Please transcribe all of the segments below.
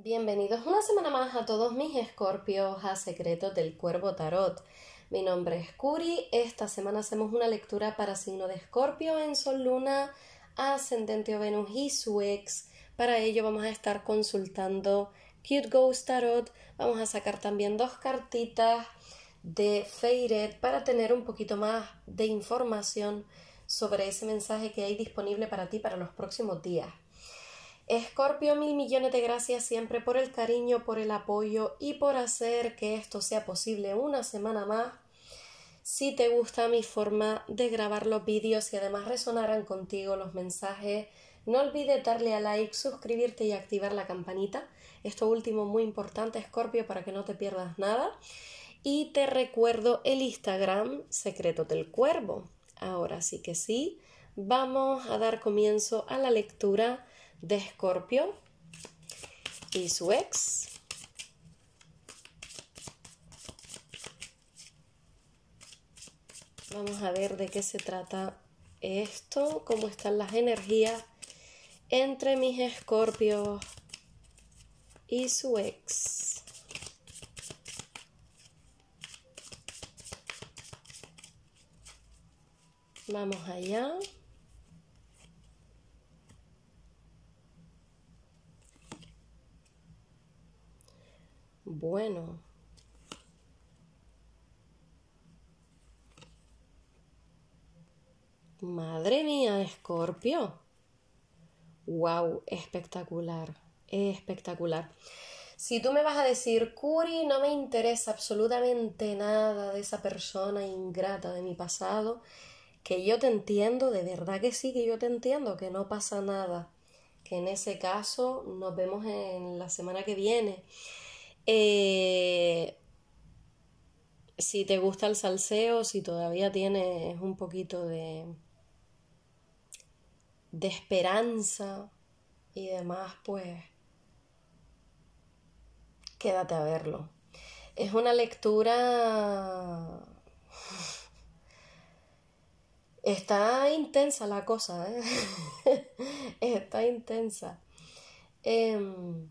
Bienvenidos una semana más a todos mis escorpios a Secretos del Cuervo Tarot. Mi nombre es Curi. Esta semana hacemos una lectura para signo de escorpio en Sol Luna, Ascendente o Venus y su ex. Para ello vamos a estar consultando Cute Ghost Tarot. Vamos a sacar también dos cartitas de Feiret para tener un poquito más de información sobre ese mensaje que hay disponible para ti para los próximos días. Escorpio, mil millones de gracias siempre por el cariño, por el apoyo y por hacer que esto sea posible una semana más. Si te gusta mi forma de grabar los vídeos y además resonaran contigo los mensajes, no olvides darle a like, suscribirte y activar la campanita. Esto último muy importante, Escorpio, para que no te pierdas nada. Y te recuerdo el Instagram Secreto del Cuervo. Ahora sí que sí, vamos a dar comienzo a la lectura de Escorpio y su ex. Vamos a ver de qué se trata esto, cómo están las energías entre mis escorpios y su ex. Vamos allá. bueno. Madre mía, Escorpio. Wow, espectacular, espectacular. Si tú me vas a decir, Curi, no me interesa absolutamente nada de esa persona ingrata de mi pasado, que yo te entiendo, de verdad que sí, que yo te entiendo, que no pasa nada, que en ese caso nos vemos en la semana que viene. Eh, si te gusta el salseo, si todavía tienes un poquito de, de esperanza y demás, pues quédate a verlo. Es una lectura... Está intensa la cosa, ¿eh? Está intensa. Em,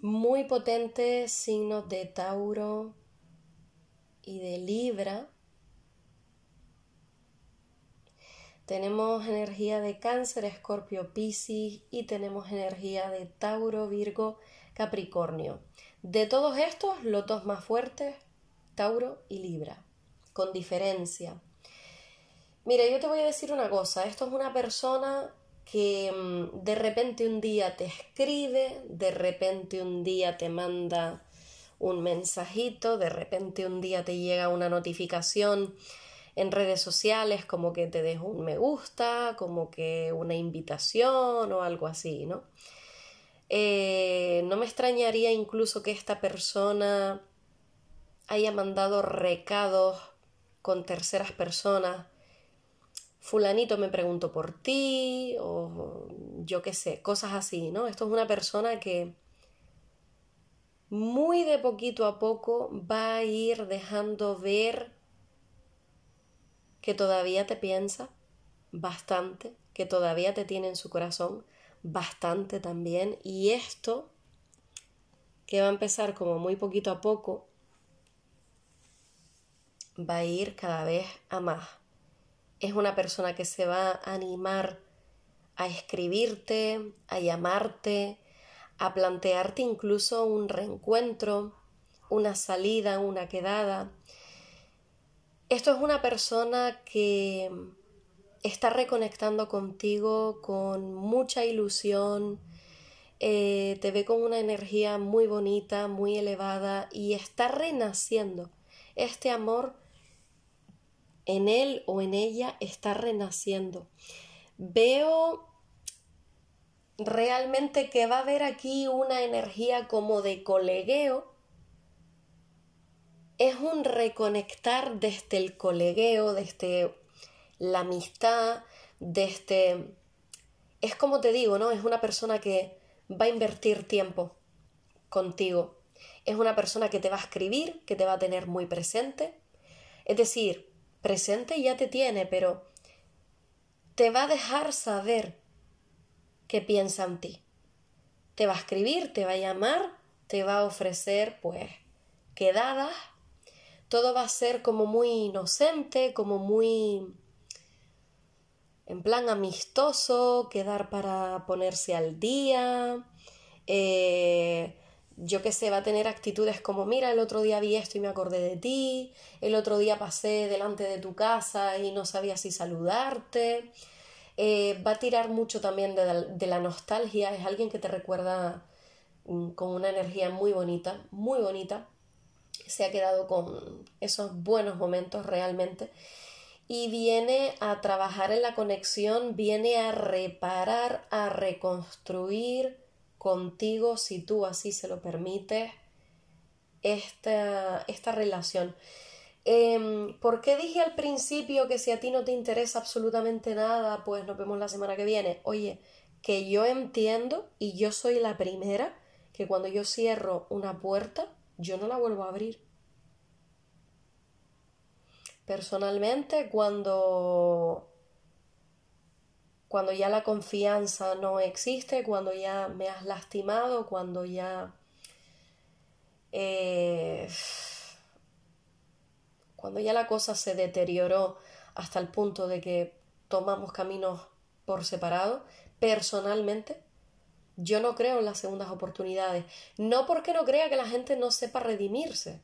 muy potentes signos de Tauro y de Libra. Tenemos energía de Cáncer, Escorpio, Piscis y tenemos energía de Tauro, Virgo, Capricornio. De todos estos, los dos más fuertes, Tauro y Libra, con diferencia. Mira, yo te voy a decir una cosa, esto es una persona que mm, de repente un día te escribe, de repente un día te manda un mensajito, de repente un día te llega una notificación en redes sociales como que te dejo un me gusta, como que una invitación o algo así, ¿no? Eh, no me extrañaría incluso que esta persona haya mandado recados con terceras personas fulanito me preguntó por ti o yo qué sé, cosas así, ¿no? Esto es una persona que muy de poquito a poco va a ir dejando ver que todavía te piensa bastante, que todavía te tiene en su corazón bastante también y esto que va a empezar como muy poquito a poco va a ir cada vez a más es una persona que se va a animar a escribirte, a llamarte, a plantearte incluso un reencuentro, una salida, una quedada. Esto es una persona que está reconectando contigo con mucha ilusión, eh, te ve con una energía muy bonita, muy elevada y está renaciendo. Este amor en él o en ella está renaciendo. Veo realmente que va a haber aquí una energía como de colegueo. Es un reconectar desde el colegueo, desde la amistad, desde... Es como te digo, ¿no? Es una persona que va a invertir tiempo contigo. Es una persona que te va a escribir, que te va a tener muy presente. Es decir, presente ya te tiene, pero te va a dejar saber qué piensa en ti. Te va a escribir, te va a llamar, te va a ofrecer, pues, quedadas. Todo va a ser como muy inocente, como muy en plan amistoso, quedar para ponerse al día, eh, yo qué sé, va a tener actitudes como, mira, el otro día vi esto y me acordé de ti, el otro día pasé delante de tu casa y no sabía si saludarte. Eh, va a tirar mucho también de de la, nostalgia, es alguien que te recuerda mm, con una energía muy bonita, muy bonita. Se ha quedado con esos buenos momentos realmente. Y viene a trabajar en la conexión, viene a reparar, a reconstruir, contigo, si tú así se lo permites, esta, esta relación. porque em, ¿Por qué dije al principio que si a ti no te interesa absolutamente nada, pues nos vemos la semana que viene? Oye, que yo entiendo y yo soy la primera que cuando yo cierro una puerta, yo no la vuelvo a abrir. Personalmente, cuando cuando ya la confianza no existe, cuando ya me has lastimado, cuando ya... Eh, cuando ya la cosa se deterioró hasta el punto de que tomamos caminos por separado, personalmente, yo no creo en las segundas oportunidades. No porque no crea que la gente no sepa redimirse.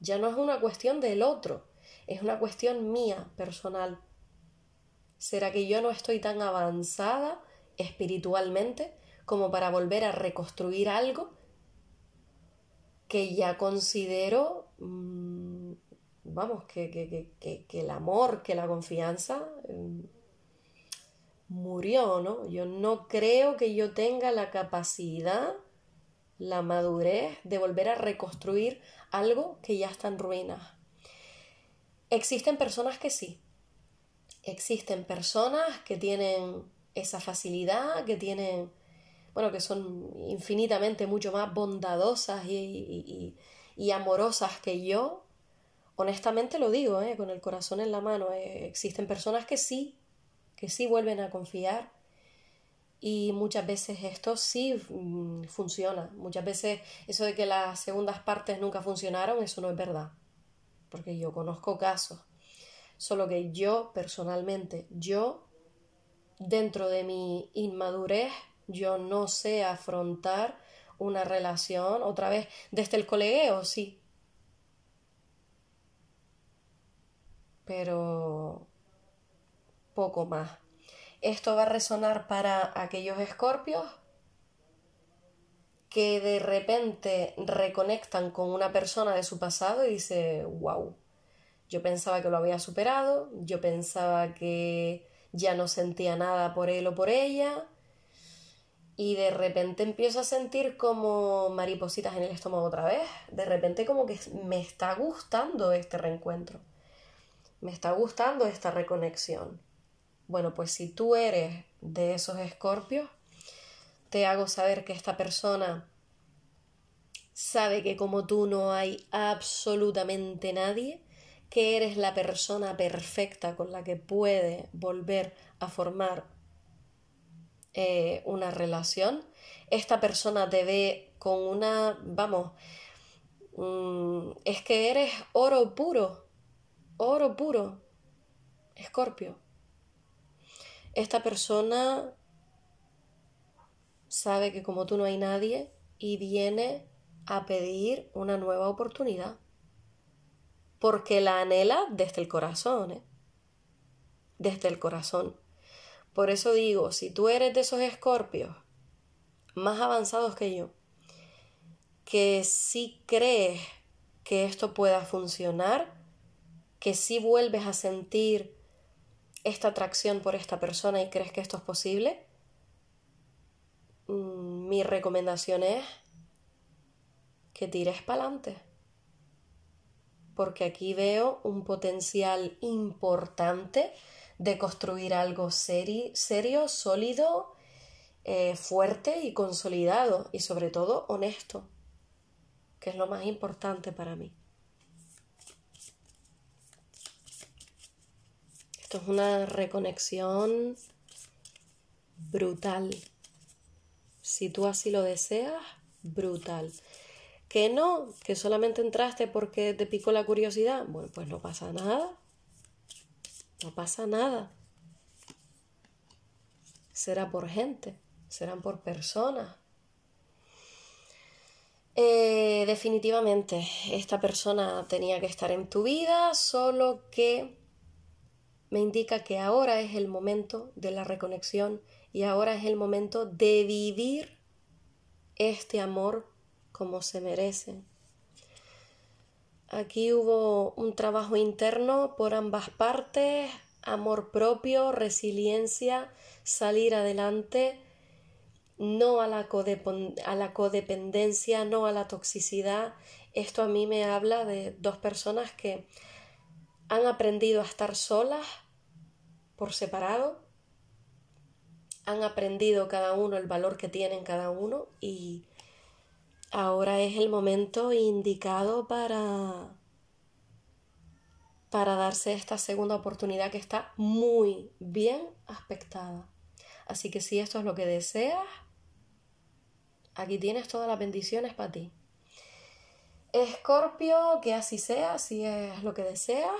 Ya no es una cuestión del otro, es una cuestión mía, personal. ¿Será que yo no estoy tan avanzada espiritualmente como para volver a reconstruir algo que ya considero, mm, vamos, que, que, el amor, que la confianza em, murió, ¿no? Yo no creo que yo tenga la capacidad, la madurez de volver a reconstruir algo que ya está en ruinas. Existen personas que sí, existen personas que tienen esa facilidad, que tienen, bueno, que son infinitamente mucho más bondadosas y, amorosas que yo. Honestamente lo digo, ¿eh? con el corazón en la mano. Eh, existen personas que sí, que sí vuelven a confiar. Y muchas veces esto sí mm, funciona. Muchas veces eso de que las segundas partes nunca funcionaron, eso no es verdad. Porque yo conozco casos Solo que yo personalmente, yo, dentro de mi inmadurez, yo no sé afrontar una relación otra vez desde el colegueo, sí. Pero poco más. Esto va a resonar para aquellos escorpios que de repente reconectan con una persona de su pasado y dice, wow, yo pensaba que lo había superado, yo pensaba que ya no sentía nada por él o por ella y de repente empiezo a sentir como maripositas en el estómago otra vez. De repente como que me está gustando este reencuentro. Me está gustando esta reconexión. Bueno, pues si tú eres de esos escorpios, te hago saber que esta persona sabe que como tú no hay absolutamente nadie que eres la persona perfecta con la que puede volver a formar eh, una relación. Esta persona te ve con una, vamos, mm, es que eres oro puro, oro puro, escorpio. Esta persona sabe que como tú no hay nadie y viene a pedir una nueva oportunidad porque la anhela desde el corazón, ¿eh? desde el corazón. Por eso digo, si tú eres de esos escorpios más avanzados que yo, que si crees que esto pueda funcionar, que sí vuelves a sentir esta atracción por esta persona y crees que esto es posible, mm, mi recomendación es que tires para adelante porque aquí veo un potencial importante de construir algo serio, sólido, eh, fuerte y consolidado y sobre todo honesto, que es lo más importante para mí. Esto es una reconexión brutal. Si tú así lo deseas, brutal. Que no, que solamente entraste porque te picó la curiosidad. Bueno, pues no pasa nada. No pasa nada. Será por gente, serán por personas. Eh, definitivamente, esta persona tenía que estar en tu vida, solo que me indica que ahora es el momento de la reconexión y ahora es el momento de vivir este amor como se merecen. Aquí hubo un trabajo interno por ambas partes, amor propio, resiliencia, salir adelante, no a la, a la, codependencia, no a la toxicidad. Esto a mí me habla de dos personas que han aprendido a estar solas por separado, han aprendido cada uno el valor que tienen cada uno y Ahora es el momento indicado para para darse esta segunda oportunidad que está muy bien aspectada. Así que si esto es lo que deseas, aquí tienes todas las bendiciones para ti. Escorpio, que así sea, si es lo que deseas.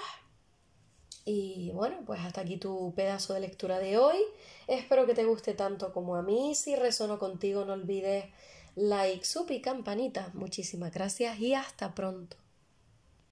Y bueno, pues hasta aquí tu pedazo de lectura de hoy. Espero que te guste tanto como a mí. Si resono contigo, no olvides like, sub y campanita. Muchísimas gracias y hasta pronto.